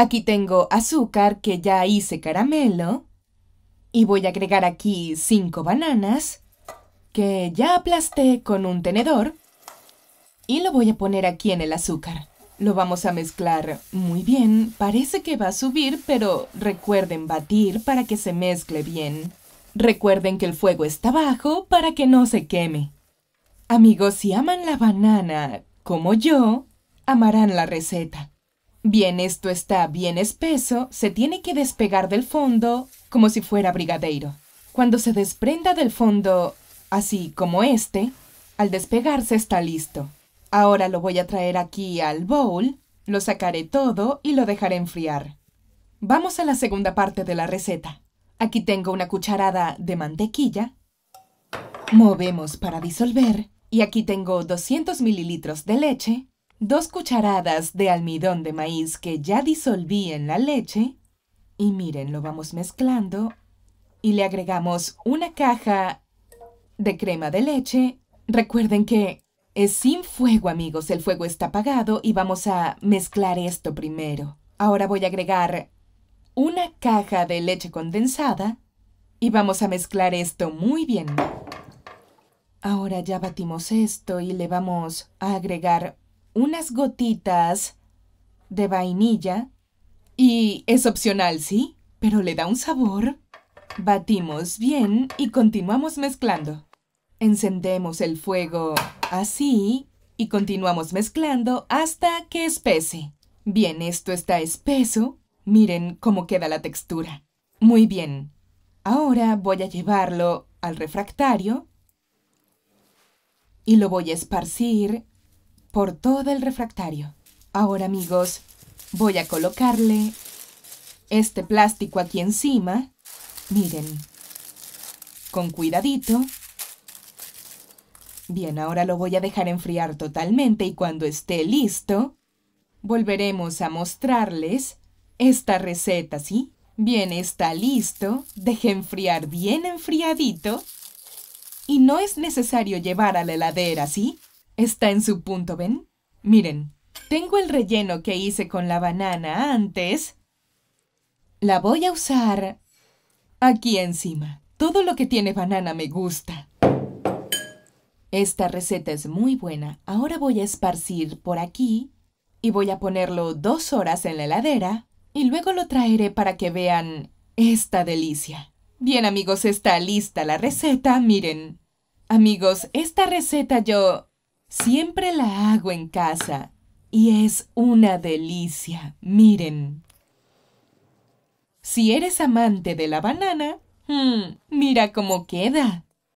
Aquí tengo azúcar que ya hice caramelo. Y voy a agregar aquí cinco bananas que ya aplasté con un tenedor. Y lo voy a poner aquí en el azúcar. Lo vamos a mezclar muy bien. Parece que va a subir, pero recuerden batir para que se mezcle bien. Recuerden que el fuego está bajo para que no se queme. Amigos, si aman la banana como yo, amarán la receta. Bien esto está bien espeso, se tiene que despegar del fondo como si fuera brigadeiro. Cuando se desprenda del fondo, así como este, al despegarse está listo. Ahora lo voy a traer aquí al bowl, lo sacaré todo y lo dejaré enfriar. Vamos a la segunda parte de la receta. Aquí tengo una cucharada de mantequilla. Movemos para disolver. Y aquí tengo 200 mililitros de leche dos cucharadas de almidón de maíz que ya disolví en la leche, y miren, lo vamos mezclando, y le agregamos una caja de crema de leche. Recuerden que es sin fuego, amigos, el fuego está apagado y vamos a mezclar esto primero. Ahora voy a agregar una caja de leche condensada y vamos a mezclar esto muy bien. Ahora ya batimos esto y le vamos a agregar unas gotitas de vainilla y es opcional, ¿sí? Pero le da un sabor. Batimos bien y continuamos mezclando. Encendemos el fuego así y continuamos mezclando hasta que espese. Bien, esto está espeso. Miren cómo queda la textura. Muy bien. Ahora voy a llevarlo al refractario y lo voy a esparcir por todo el refractario. Ahora amigos, voy a colocarle este plástico aquí encima. Miren, con cuidadito. Bien, ahora lo voy a dejar enfriar totalmente y cuando esté listo, volveremos a mostrarles esta receta, ¿sí? Bien, está listo. Deje enfriar bien enfriadito. Y no es necesario llevar a la heladera, ¿sí? está en su punto, ¿ven? Miren, tengo el relleno que hice con la banana antes. La voy a usar aquí encima. Todo lo que tiene banana me gusta. Esta receta es muy buena. Ahora voy a esparcir por aquí y voy a ponerlo dos horas en la heladera y luego lo traeré para que vean esta delicia. Bien amigos, está lista la receta. Miren. Amigos, esta receta yo Siempre la hago en casa y es una delicia, miren. Si eres amante de la banana, hmm, mira cómo queda.